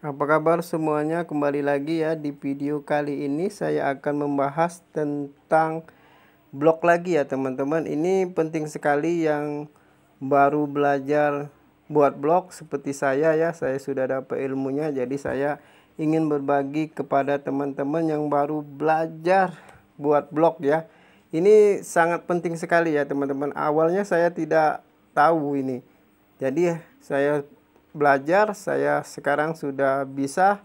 Apa kabar semuanya? Kembali lagi ya di video kali ini saya akan membahas tentang blog lagi ya teman-teman. Ini penting sekali yang baru belajar buat blog seperti saya ya. Saya sudah dapat ilmunya jadi saya ingin berbagi kepada teman-teman yang baru belajar buat blog ya. Ini sangat penting sekali ya teman-teman. Awalnya saya tidak tahu ini. Jadi saya belajar saya sekarang sudah bisa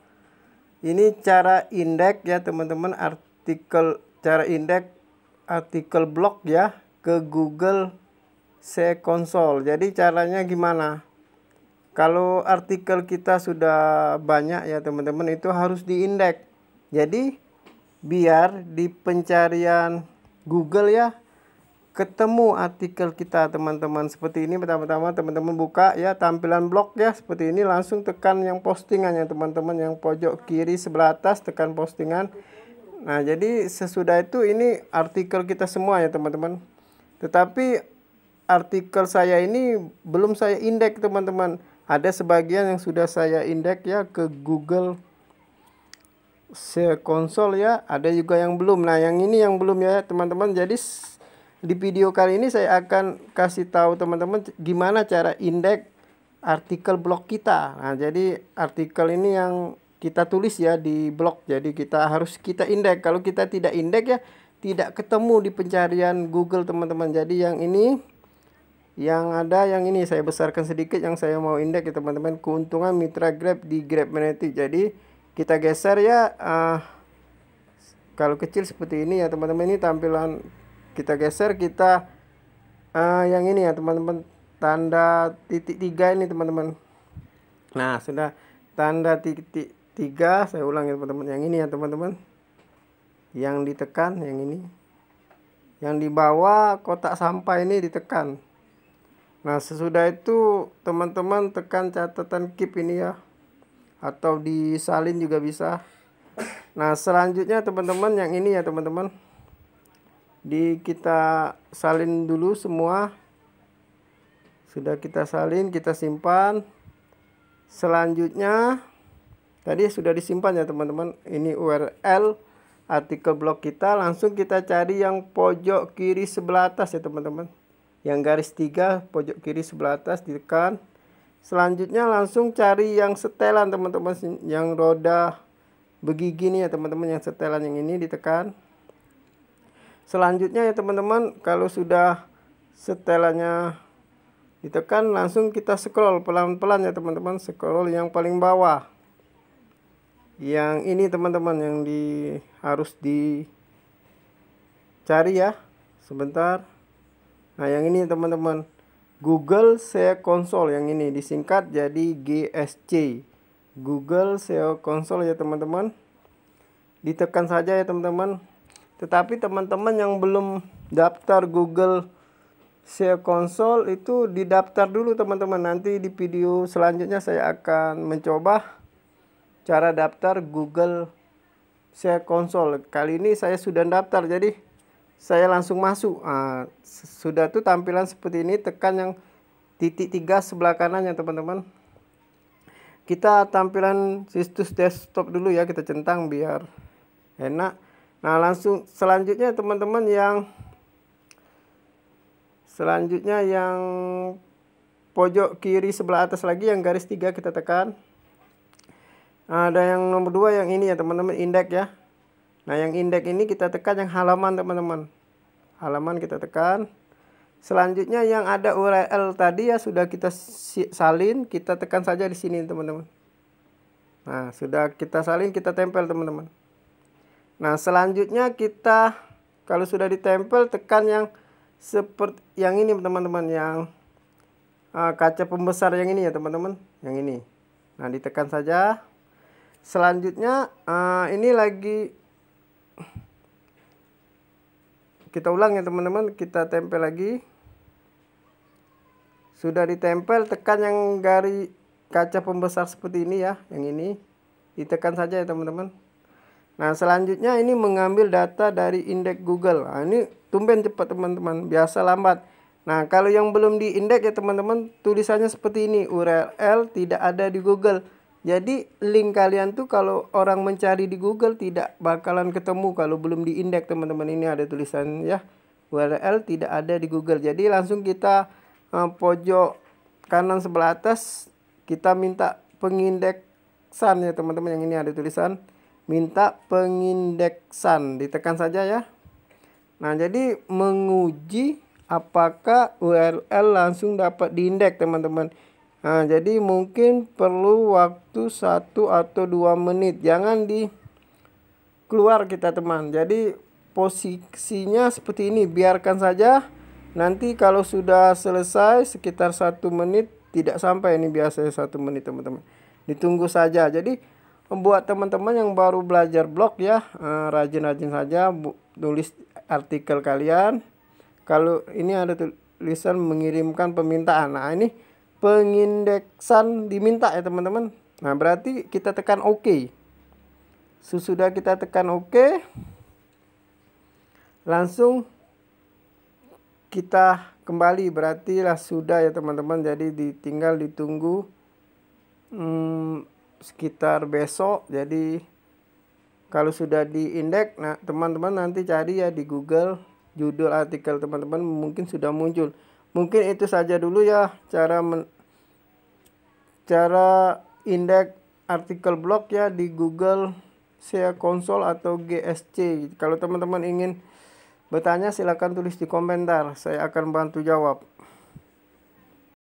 ini cara indeks ya teman-teman artikel cara indeks artikel blog ya ke Google C Console jadi caranya gimana kalau artikel kita sudah banyak ya teman-teman itu harus diindeks jadi biar di pencarian Google ya ketemu artikel kita teman-teman seperti ini pertama-tama teman-teman buka ya tampilan blog ya seperti ini langsung tekan yang postingan yang teman-teman yang pojok kiri sebelah atas tekan postingan nah jadi sesudah itu ini artikel kita semua ya teman-teman tetapi artikel saya ini belum saya indeks teman-teman ada sebagian yang sudah saya indeks ya ke Google se konsol ya ada juga yang belum nah yang ini yang belum ya teman-teman jadi di video kali ini saya akan kasih tahu teman-teman gimana cara indeks artikel blog kita. Nah, jadi artikel ini yang kita tulis ya di blog. Jadi kita harus kita indeks. Kalau kita tidak indeks ya tidak ketemu di pencarian Google teman-teman. Jadi yang ini yang ada yang ini saya besarkan sedikit yang saya mau indeks ya teman-teman keuntungan mitra Grab di Grab Magnetic jadi kita geser ya uh, kalau kecil seperti ini ya teman-teman ini tampilan kita geser kita uh, yang ini ya teman-teman tanda titik tiga ini teman-teman nah sudah tanda titik tiga saya ulang ya teman-teman yang ini ya teman-teman yang ditekan yang ini yang di bawah kotak sampah ini ditekan nah sesudah itu teman-teman tekan catatan keep ini ya atau disalin juga bisa nah selanjutnya teman-teman yang ini ya teman-teman di kita salin dulu semua sudah kita salin kita simpan selanjutnya tadi sudah disimpan ya teman-teman ini URL artikel blog kita langsung kita cari yang pojok kiri sebelah atas ya teman-teman yang garis tiga pojok kiri sebelah atas ditekan selanjutnya langsung cari yang setelan teman-teman yang roda begini ya teman-teman yang setelan yang ini ditekan selanjutnya ya teman-teman kalau sudah setelannya ditekan langsung kita scroll pelan-pelan ya teman-teman scroll yang paling bawah yang ini teman-teman yang di harus dicari ya sebentar nah yang ini teman-teman Google SEO Console yang ini disingkat jadi GSC Google SEO Console ya teman-teman ditekan saja ya teman-teman tetapi teman-teman yang belum daftar Google Share Console itu didaftar dulu teman-teman. Nanti di video selanjutnya saya akan mencoba cara daftar Google Share Console. Kali ini saya sudah daftar jadi saya langsung masuk. Nah, sudah tuh tampilan seperti ini tekan yang titik tiga sebelah kanannya teman-teman. Kita tampilan situs desktop dulu ya kita centang biar enak Nah, langsung selanjutnya teman-teman yang selanjutnya yang pojok kiri sebelah atas lagi yang garis tiga kita tekan. Nah, ada yang nomor dua yang ini ya teman-teman indeks ya. Nah, yang indeks ini kita tekan yang halaman teman-teman. Halaman kita tekan. Selanjutnya yang ada URL tadi ya sudah kita salin, kita tekan saja di sini teman-teman. Nah, sudah kita salin, kita tempel teman-teman. Nah, selanjutnya kita kalau sudah ditempel tekan yang seperti yang ini teman-teman yang uh, kaca pembesar yang ini ya teman-teman, yang ini. Nah, ditekan saja. Selanjutnya uh, ini lagi kita ulang ya teman-teman, kita tempel lagi. Sudah ditempel tekan yang garis kaca pembesar seperti ini ya, yang ini. Ditekan saja ya teman-teman. Nah, selanjutnya ini mengambil data dari indeks Google. Nah, ini tumben cepat teman-teman, biasa lambat. Nah, kalau yang belum di ya teman-teman, tulisannya seperti ini, URL tidak ada di Google. Jadi, link kalian tuh kalau orang mencari di Google tidak bakalan ketemu kalau belum di teman-teman. Ini ada tulisan ya, URL tidak ada di Google. Jadi, langsung kita eh, pojok kanan sebelah atas kita minta pengindeksan ya teman-teman yang ini ada tulisan minta pengindeksan ditekan saja ya nah jadi menguji apakah URL langsung dapat diindeks teman-teman nah jadi mungkin perlu waktu satu atau dua menit jangan di keluar kita teman jadi posisinya seperti ini biarkan saja nanti kalau sudah selesai sekitar satu menit tidak sampai ini biasanya satu menit teman-teman ditunggu saja jadi buat teman-teman yang baru belajar blog ya eh, rajin-rajin saja bu, tulis artikel kalian kalau ini ada tulisan mengirimkan permintaan nah ini pengindeksan diminta ya teman-teman nah berarti kita tekan OK sesudah kita tekan OK langsung kita kembali berarti lah sudah ya teman-teman jadi ditinggal ditunggu hmm, sekitar besok jadi kalau sudah di indeks nah teman-teman nanti cari ya di Google judul artikel teman-teman mungkin sudah muncul mungkin itu saja dulu ya cara men cara indeks artikel blog ya di Google saya konsol atau GSC kalau teman-teman ingin bertanya silahkan tulis di komentar saya akan bantu jawab